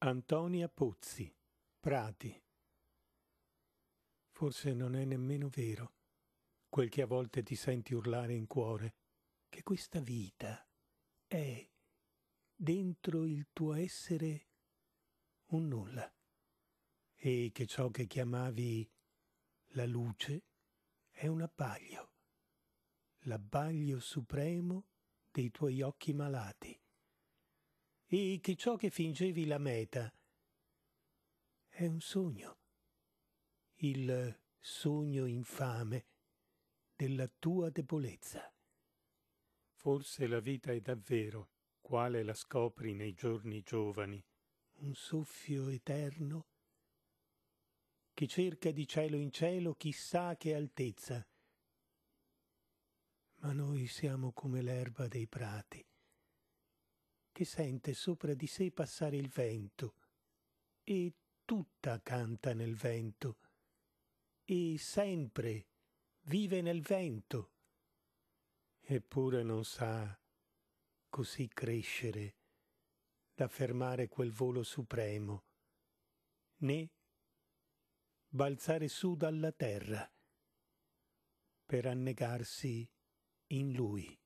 Antonia Pozzi, Prati. Forse non è nemmeno vero quel che a volte ti senti urlare in cuore, che questa vita è dentro il tuo essere un nulla e che ciò che chiamavi la luce è un abbaglio, l'abbaglio supremo dei tuoi occhi malati e che ciò che fingevi la meta è un sogno, il sogno infame della tua debolezza. Forse la vita è davvero, quale la scopri nei giorni giovani, un soffio eterno che cerca di cielo in cielo chissà che altezza. Ma noi siamo come l'erba dei prati, che sente sopra di sé passare il vento, e tutta canta nel vento, e sempre vive nel vento, eppure non sa così crescere da fermare quel volo supremo, né balzare su dalla terra per annegarsi in lui.